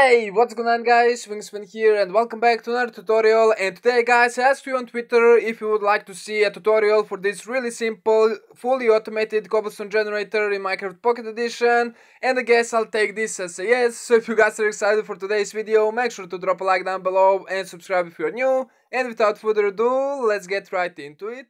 Hey, what's going on guys, Wingsman here and welcome back to another tutorial and today guys I asked you on Twitter if you would like to see a tutorial for this really simple, fully automated cobblestone generator in Minecraft Pocket Edition and I guess I'll take this as a yes, so if you guys are excited for today's video make sure to drop a like down below and subscribe if you're new and without further ado, let's get right into it.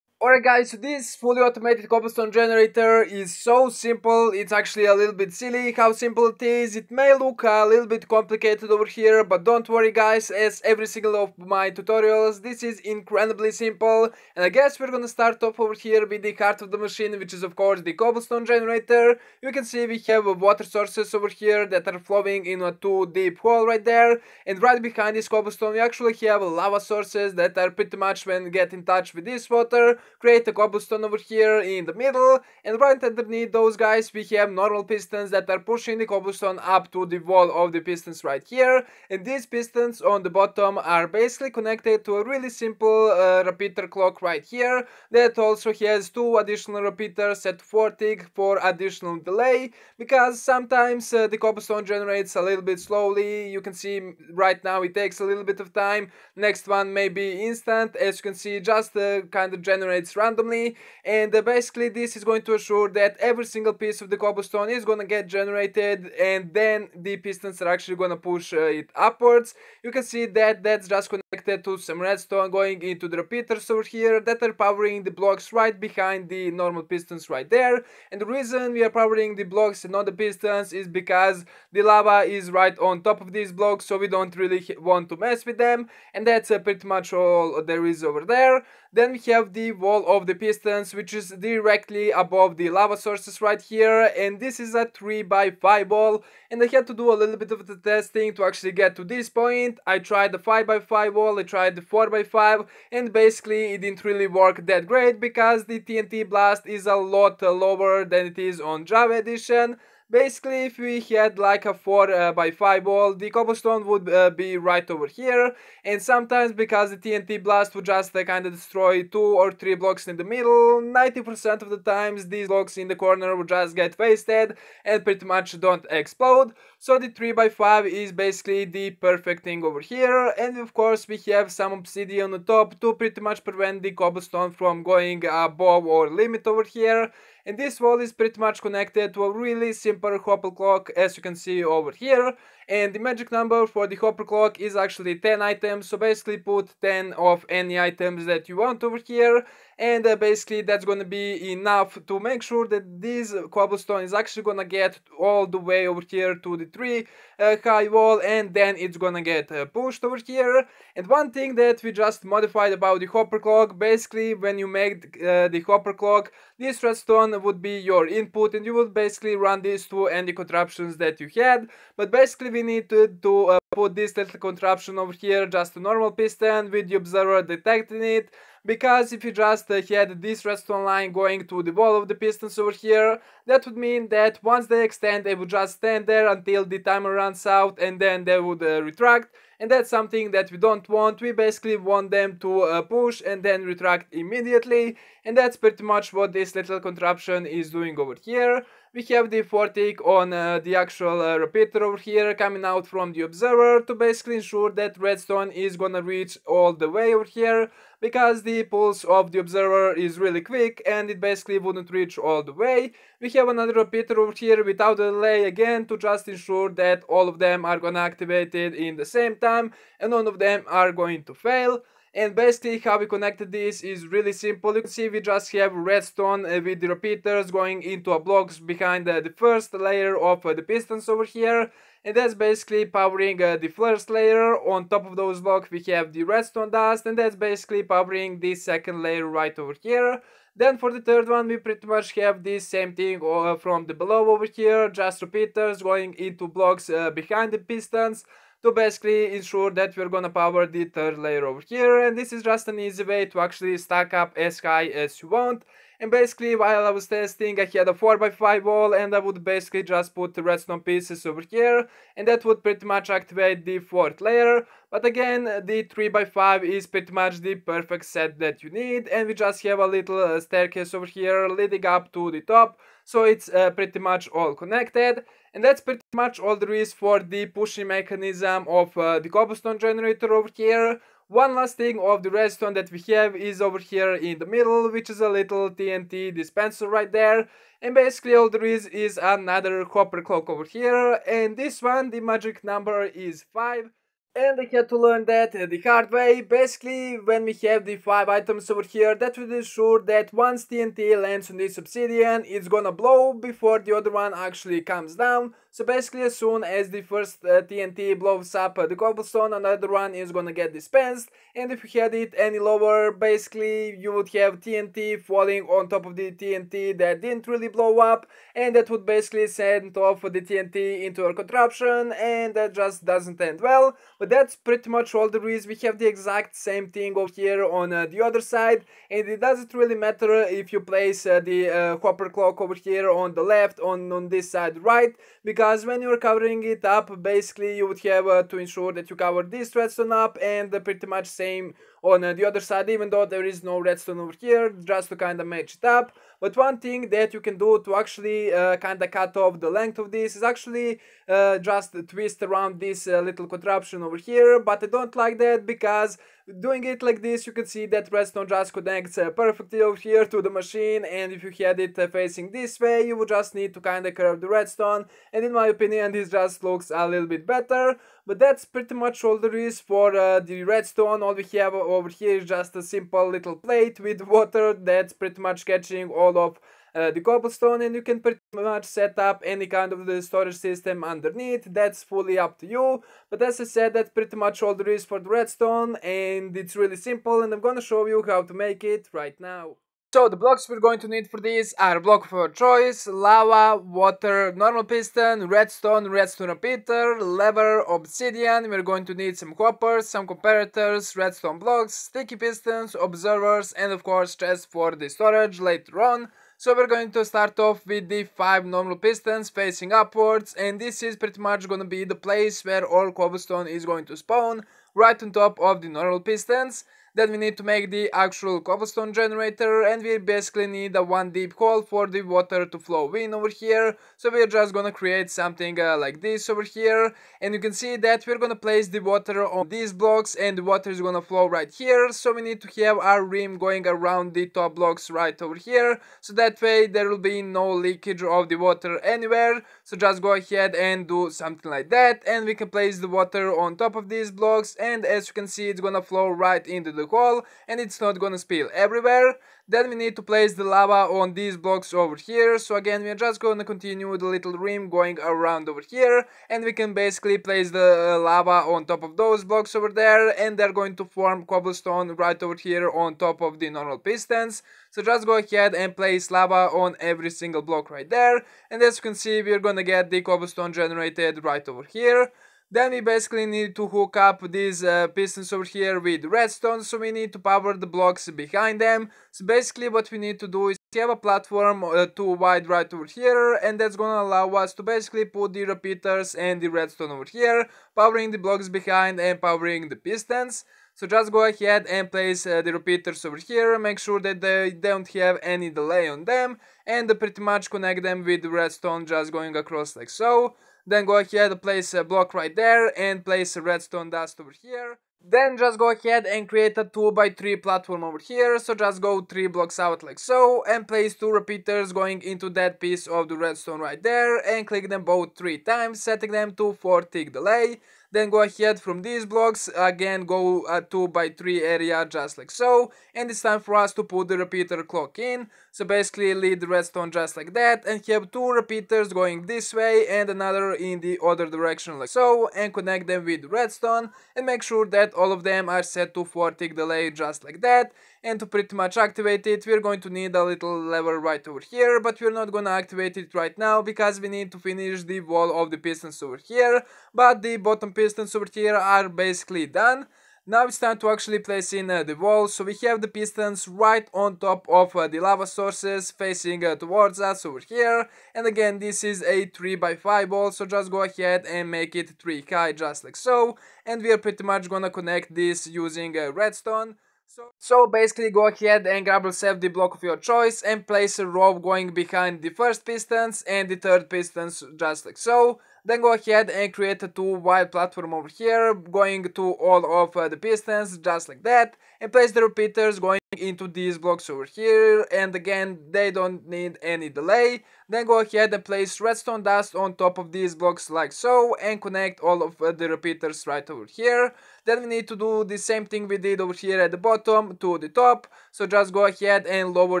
Alright guys, so this fully automated cobblestone generator is so simple, it's actually a little bit silly how simple it is. It may look a little bit complicated over here, but don't worry guys, as every single of my tutorials, this is incredibly simple. And I guess we're gonna start off over here with the heart of the machine, which is of course the cobblestone generator. You can see we have water sources over here that are flowing in a too deep hole right there. And right behind this cobblestone we actually have lava sources that are pretty much when get in touch with this water create a cobblestone over here in the middle and right underneath those guys we have normal pistons that are pushing the cobblestone up to the wall of the pistons right here and these pistons on the bottom are basically connected to a really simple uh, repeater clock right here that also has two additional repeaters at 40 for additional delay because sometimes uh, the cobblestone generates a little bit slowly you can see right now it takes a little bit of time next one may be instant as you can see just uh, kind of generates randomly and uh, basically this is going to assure that every single piece of the cobblestone is gonna get generated and then the pistons are actually gonna push uh, it upwards you can see that that's just connected to some redstone going into the repeaters over here that are powering the blocks right behind the normal pistons right there and the reason we are powering the blocks and not the pistons is because the lava is right on top of these blocks so we don't really want to mess with them and that's uh, pretty much all there is over there then we have the of the pistons which is directly above the lava sources right here and this is a 3 by 5 wall and I had to do a little bit of the testing to actually get to this point. I tried the 5 by 5 wall, I tried the 4 by 5 and basically it didn't really work that great because the TNT blast is a lot lower than it is on Java edition Basically, if we had like a 4 uh, by 5 wall, the cobblestone would uh, be right over here. And sometimes because the TNT blast would just uh, kind of destroy 2 or 3 blocks in the middle, 90% of the times these blocks in the corner would just get wasted and pretty much don't explode. So the 3x5 is basically the perfect thing over here. And of course we have some obsidian on the top to pretty much prevent the cobblestone from going above our limit over here and this wall is pretty much connected to a really simple hopper clock as you can see over here and the magic number for the hopper clock is actually 10 items so basically put 10 of any items that you want over here and uh, basically that's gonna be enough to make sure that this cobblestone is actually gonna get all the way over here to the tree uh, high wall and then it's gonna get uh, pushed over here and one thing that we just modified about the hopper clock basically when you make uh, the hopper clock this redstone would be your input and you would basically run these two end contraptions that you had but basically we we need to, uh, put this little contraption over here, just a normal piston with the observer detecting it, because if you just uh, had this redstone line going to the wall of the pistons over here, that would mean that once they extend, they would just stand there until the timer runs out and then they would uh, retract. And that's something that we don't want, we basically want them to uh, push and then retract immediately. And that's pretty much what this little contraption is doing over here we have the 4 tick on uh, the actual uh, repeater over here coming out from the observer to basically ensure that redstone is gonna reach all the way over here because the pulse of the observer is really quick and it basically wouldn't reach all the way. We have another repeater over here without a delay again to just ensure that all of them are gonna activate it in the same time and none of them are going to fail and basically how we connected this is really simple you can see we just have redstone uh, with the repeaters going into a blocks behind uh, the first layer of uh, the pistons over here and that's basically powering uh, the first layer on top of those blocks we have the redstone dust and that's basically powering the second layer right over here then for the third one we pretty much have the same thing uh, from the below over here just repeaters going into blocks uh, behind the pistons to basically ensure that we're gonna power the third layer over here and this is just an easy way to actually stack up as high as you want and basically while I was testing I had a 4x5 wall and I would basically just put the redstone pieces over here and that would pretty much activate the fourth layer but again the 3x5 is pretty much the perfect set that you need and we just have a little uh, staircase over here leading up to the top so it's uh, pretty much all connected and that's pretty much all there is for the pushing mechanism of uh, the cobblestone generator over here. One last thing of the redstone that we have is over here in the middle, which is a little TNT dispenser right there. And basically all there is is another copper clock over here, and this one, the magic number is 5. And I had to learn that uh, the hard way. Basically, when we have the 5 items over here, that will ensure that once TNT lands on this obsidian, it's gonna blow before the other one actually comes down. So basically as soon as the first uh, TNT blows up uh, the cobblestone, another one is gonna get dispensed. And if you had it any lower, basically you would have TNT falling on top of the TNT that didn't really blow up. And that would basically send off the TNT into a contraption and that just doesn't end well. But that's pretty much all there is. We have the exact same thing over here on uh, the other side. And it doesn't really matter if you place uh, the hopper uh, clock over here on the left, on, on this side right. Because because when you're covering it up basically you would have uh, to ensure that you cover this redstone up and uh, pretty much same on uh, the other side even though there is no redstone over here just to kind of match it up but one thing that you can do to actually uh, kind of cut off the length of this is actually uh, just twist around this uh, little contraption over here but I don't like that because doing it like this you can see that redstone just connects uh, perfectly over here to the machine and if you had it uh, facing this way you would just need to kind of curve the redstone and in my opinion this just looks a little bit better but that's pretty much all there is for uh, the redstone. All we have over here is just a simple little plate with water that's pretty much catching all of uh, the cobblestone and you can pretty much set up any kind of the storage system underneath that's fully up to you but as i said that's pretty much all there is for the redstone and it's really simple and i'm gonna show you how to make it right now so the blocks we're going to need for this are block for choice, lava, water, normal piston, redstone, redstone repeater, lever, obsidian, we're going to need some hoppers, some comparators, redstone blocks, sticky pistons, observers and of course chests for the storage later on. So we're going to start off with the 5 normal pistons facing upwards and this is pretty much gonna be the place where all cobblestone is going to spawn, right on top of the normal pistons. Then we need to make the actual cobblestone generator and we basically need a one deep hole for the water to flow in over here. So we're just gonna create something uh, like this over here. And you can see that we're gonna place the water on these blocks and the water is gonna flow right here. So we need to have our rim going around the top blocks right over here. So that way there will be no leakage of the water anywhere. So just go ahead and do something like that. And we can place the water on top of these blocks. And as you can see, it's gonna flow right into the the hole and it's not gonna spill everywhere. Then we need to place the lava on these blocks over here. So again, we're just gonna continue the little rim going around over here. And we can basically place the uh, lava on top of those blocks over there. And they're going to form cobblestone right over here on top of the normal pistons. So just go ahead and place lava on every single block right there. And as you can see, we're gonna get the cobblestone generated right over here. Then we basically need to hook up these uh, pistons over here with redstone, so we need to power the blocks behind them. So basically what we need to do is have a platform uh, too wide right over here, and that's gonna allow us to basically put the repeaters and the redstone over here, powering the blocks behind and powering the pistons. So just go ahead and place uh, the repeaters over here, make sure that they don't have any delay on them, and pretty much connect them with the redstone just going across like so. Then go ahead and place a block right there and place a redstone dust over here. Then just go ahead and create a 2x3 platform over here, so just go 3 blocks out like so, and place 2 repeaters going into that piece of the redstone right there, and click them both 3 times, setting them to 4 tick delay. Then go ahead from these blocks, again go a 2x3 area just like so, and it's time for us to put the repeater clock in. So basically lead the redstone just like that and have two repeaters going this way and another in the other direction like so and connect them with redstone and make sure that all of them are set to 4 tick delay just like that and to pretty much activate it we're going to need a little lever right over here but we're not gonna activate it right now because we need to finish the wall of the pistons over here but the bottom pistons over here are basically done now it's time to actually place in uh, the wall, so we have the pistons right on top of uh, the lava sources facing uh, towards us over here. And again, this is a 3x5 wall, so just go ahead and make it 3 high just like so. And we are pretty much gonna connect this using redstone. So, so, basically go ahead and grab yourself the block of your choice and place a rope going behind the first pistons and the third pistons just like so. Then go ahead and create a two wide platform over here, going to all of uh, the pistons, just like that and place the repeaters going into these blocks over here and again they don't need any delay then go ahead and place redstone dust on top of these blocks like so and connect all of the repeaters right over here then we need to do the same thing we did over here at the bottom to the top so just go ahead and lower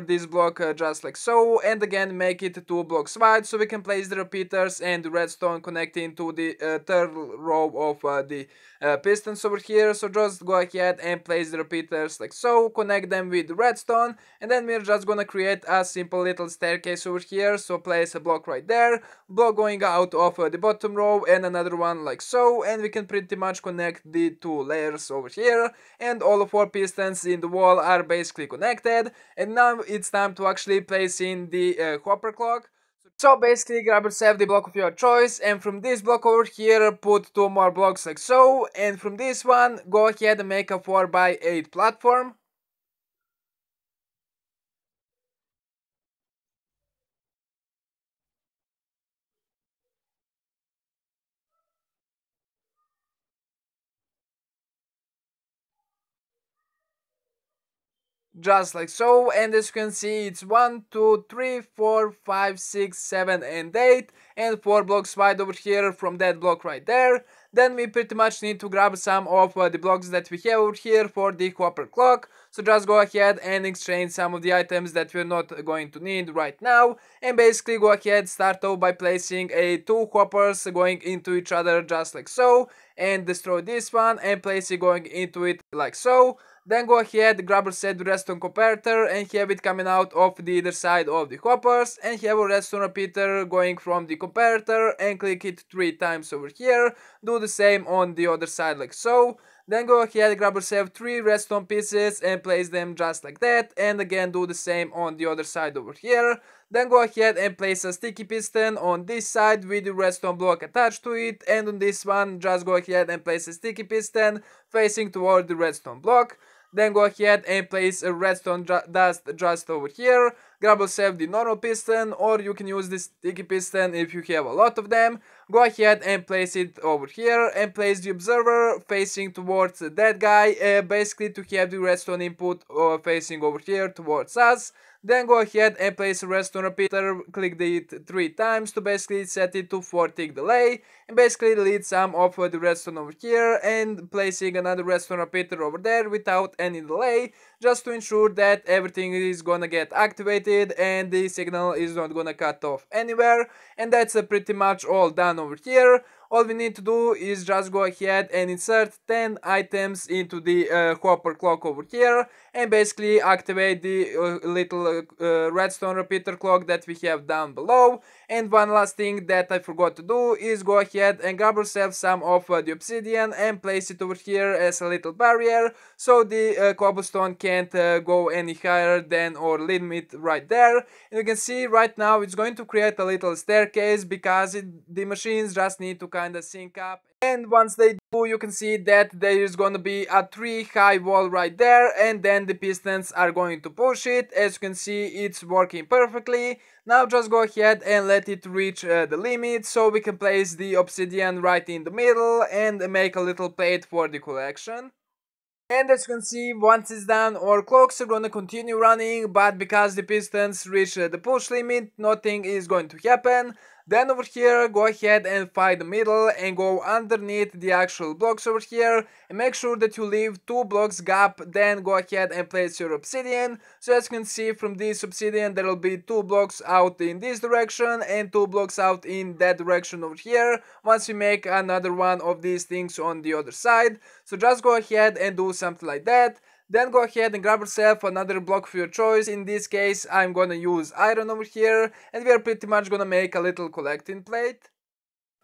this block uh, just like so and again make it two blocks wide so we can place the repeaters and redstone connecting to the uh, third row of uh, the uh, pistons over here. So just go ahead and place the repeaters like so, connect them with redstone, and then we're just gonna create a simple little staircase over here. So place a block right there, block going out of uh, the bottom row, and another one like so, and we can pretty much connect the two layers over here, and all of our pistons in the wall are basically connected, and now it's time to actually place in the uh, hopper clock. So basically grab yourself the block of your choice and from this block over here put two more blocks like so and from this one go ahead and make a 4x8 platform just like so and as you can see it's 1 2 3 4 5 6 7 and 8 and 4 blocks wide over here from that block right there then we pretty much need to grab some of uh, the blocks that we have over here for the copper clock so just go ahead and exchange some of the items that we're not going to need right now and basically go ahead start off by placing a two hoppers going into each other just like so and destroy this one and place it going into it like so then go ahead, grab a set redstone comparator and have it coming out of the either side of the hoppers and have a redstone repeater going from the comparator and click it 3 times over here. Do the same on the other side like so. Then go ahead, grab yourself 3 redstone pieces and place them just like that and again do the same on the other side over here. Then go ahead and place a sticky piston on this side with the redstone block attached to it and on this one just go ahead and place a sticky piston facing toward the redstone block. Then go ahead and place a redstone dust just over here. Grab yourself the normal piston or you can use this sticky piston if you have a lot of them. Go ahead and place it over here and place the observer facing towards that guy. Uh, basically to have the redstone input uh, facing over here towards us. Then go ahead and place rest on repeater, click it 3 times to basically set it to 4 tick delay and basically lead some of the redstone over here and placing another redstone repeater over there without any delay just to ensure that everything is gonna get activated and the signal is not gonna cut off anywhere and that's pretty much all done over here all we need to do is just go ahead and insert 10 items into the uh, hopper clock over here and basically activate the uh, little uh, redstone repeater clock that we have down below and one last thing that I forgot to do is go ahead and grab yourself some of uh, the obsidian and place it over here as a little barrier so the uh, cobblestone can't uh, go any higher than or limit right there. And you can see right now it's going to create a little staircase because it, the machines just need to kind of sync up and once they do you can see that there is going to be a three high wall right there and then the pistons are going to push it as you can see it's working perfectly now just go ahead and let it reach uh, the limit so we can place the obsidian right in the middle and make a little plate for the collection and as you can see, once it's done, our clocks are gonna continue running, but because the pistons reach uh, the push limit, nothing is going to happen. Then over here, go ahead and find the middle and go underneath the actual blocks over here. And make sure that you leave two blocks gap, then go ahead and place your obsidian. So as you can see from this obsidian, there will be two blocks out in this direction and two blocks out in that direction over here. Once you make another one of these things on the other side. So just go ahead and do something like that. Then go ahead and grab yourself another block of your choice. In this case, I'm gonna use iron over here and we are pretty much gonna make a little collecting plate.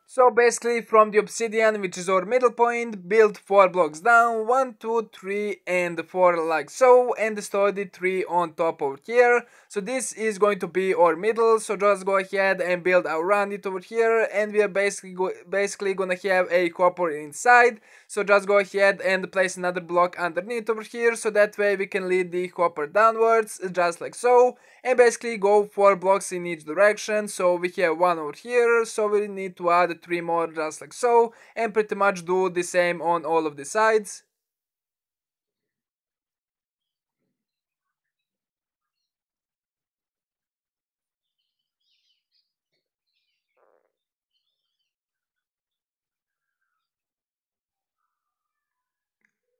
So basically from the obsidian, which is our middle point, build 4 blocks down, one, two, three, and 4 like so, and store the 3 on top over here. So this is going to be our middle, so just go ahead and build around it over here, and we are basically, go basically gonna have a copper inside. So just go ahead and place another block underneath over here, so that way we can lead the copper downwards, just like so and basically go four blocks in each direction so we have one over here so we need to add three more just like so and pretty much do the same on all of the sides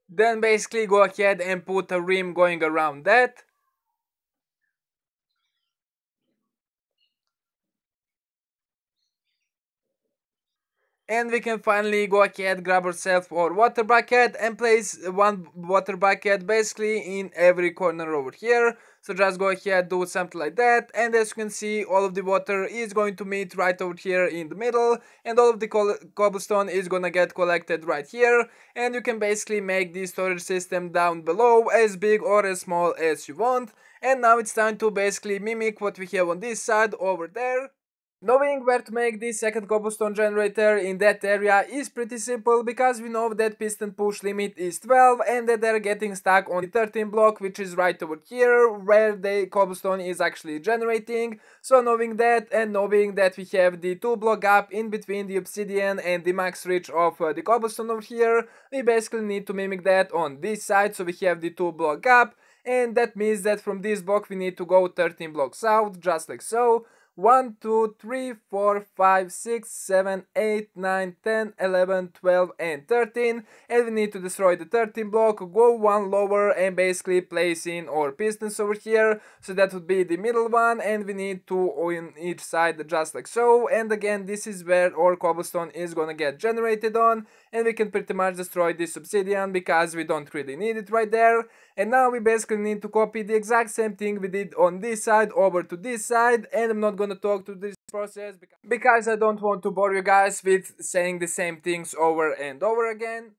Then basically go ahead and put a rim going around that. and we can finally go ahead grab ourselves our water bucket and place one water bucket basically in every corner over here so just go ahead do something like that and as you can see all of the water is going to meet right over here in the middle and all of the co cobblestone is gonna get collected right here and you can basically make the storage system down below as big or as small as you want and now it's time to basically mimic what we have on this side over there Knowing where to make the second cobblestone generator in that area is pretty simple because we know that piston push limit is 12 and that they're getting stuck on the 13 block which is right over here where the cobblestone is actually generating. So knowing that and knowing that we have the 2 block gap in between the obsidian and the max reach of uh, the cobblestone over here, we basically need to mimic that on this side so we have the 2 block gap and that means that from this block we need to go 13 blocks out just like so 1, 2, 3, 4, 5, 6, 7, 8, 9, 10, 11, 12 and 13 and we need to destroy the 13 block, go one lower and basically placing our pistons over here so that would be the middle one and we need two on each side just like so and again this is where our cobblestone is gonna get generated on and we can pretty much destroy this obsidian because we don't really need it right there and now we basically need to copy the exact same thing we did on this side over to this side and I'm not gonna talk to this process because I don't want to bore you guys with saying the same things over and over again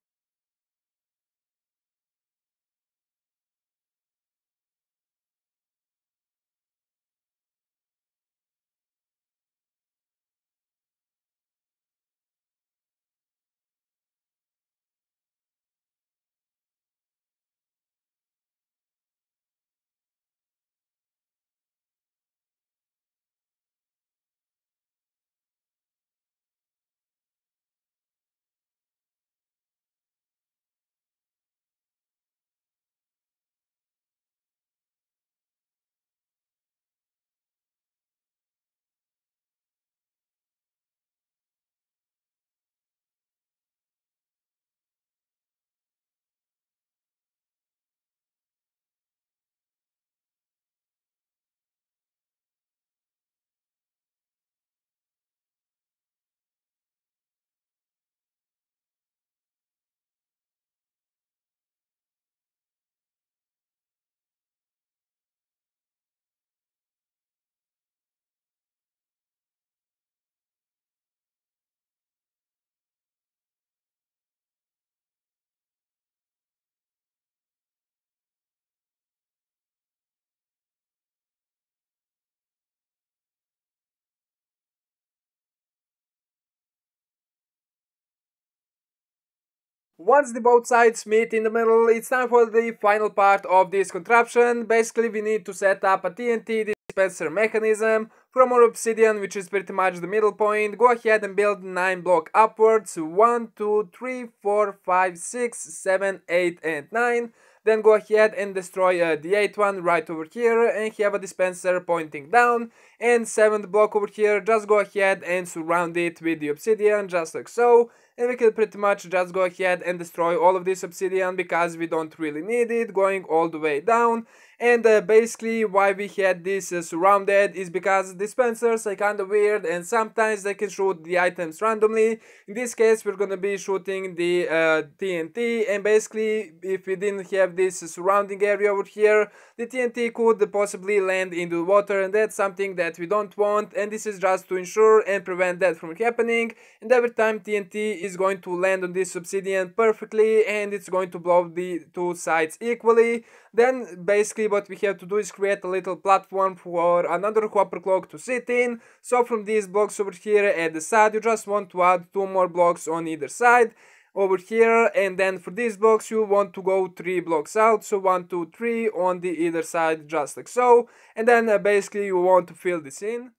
Once the both sides meet in the middle, it's time for the final part of this contraption. Basically, we need to set up a TNT dispenser mechanism from our obsidian, which is pretty much the middle point. Go ahead and build 9 block upwards. 1, 2, 3, 4, 5, 6, 7, 8 and 9. Then go ahead and destroy uh, the 8th one right over here and have a dispenser pointing down. And 7th block over here, just go ahead and surround it with the obsidian, just like so and we can pretty much just go ahead and destroy all of this obsidian because we don't really need it going all the way down and uh, basically why we had this uh, surrounded is because dispensers are kinda weird and sometimes they can shoot the items randomly in this case we're gonna be shooting the uh, TNT and basically if we didn't have this surrounding area over here the TNT could possibly land into water and that's something that we don't want and this is just to ensure and prevent that from happening and every time TNT is going to land on this obsidian perfectly and it's going to blow the two sides equally then basically what we have to do is create a little platform for another hopper clock to sit in. So from these blocks over here at the side, you just want to add two more blocks on either side over here and then for this box you want to go three blocks out so one two three on the either side just like so and then uh, basically you want to fill this in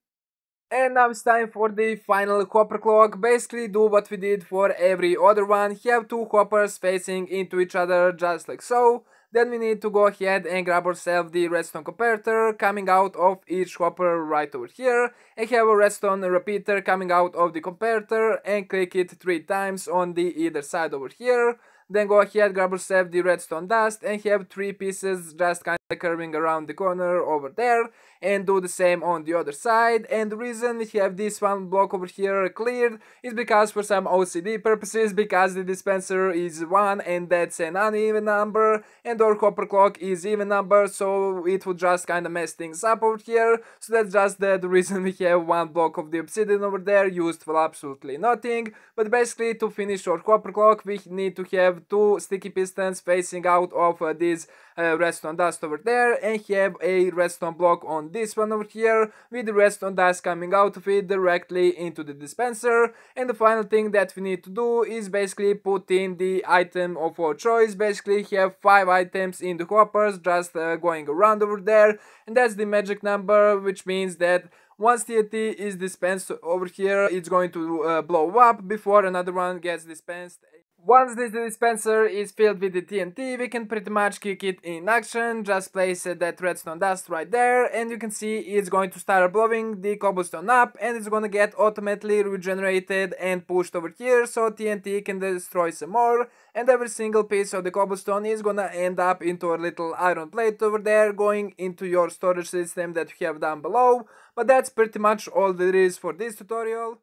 and now it's time for the final hopper clock basically do what we did for every other one have two hoppers facing into each other just like so then we need to go ahead and grab ourselves the redstone comparator coming out of each hopper right over here and have a redstone repeater coming out of the comparator and click it three times on the either side over here then go ahead, grab yourself the redstone dust and have three pieces just kind of curving around the corner over there and do the same on the other side. And the reason we have this one block over here cleared is because for some OCD purposes, because the dispenser is 1 and that's an uneven number and our copper clock is even number so it would just kind of mess things up over here. So that's just the, the reason we have one block of the obsidian over there used for absolutely nothing. But basically to finish our copper clock we need to have have two sticky pistons facing out of uh, this uh, redstone dust over there and have a redstone block on this one over here with the redstone dust coming out of it directly into the dispenser and the final thing that we need to do is basically put in the item of our choice basically have five items in the hoppers just uh, going around over there and that's the magic number which means that once TNT is dispensed over here, it's going to uh, blow up before another one gets dispensed. Once this dispenser is filled with the TNT, we can pretty much kick it in action, just place uh, that redstone dust right there and you can see it's going to start blowing the cobblestone up and it's gonna get automatically regenerated and pushed over here so TNT can destroy some more and every single piece of the cobblestone is gonna end up into a little iron plate over there going into your storage system that you have down below but that's pretty much all there is for this tutorial.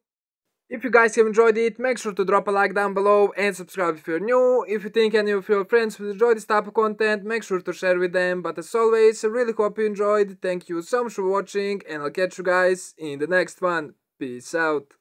If you guys have enjoyed it, make sure to drop a like down below and subscribe if you're new. If you think any of your friends would enjoy this type of content, make sure to share with them. But as always, I really hope you enjoyed. Thank you so much for watching and I'll catch you guys in the next one. Peace out.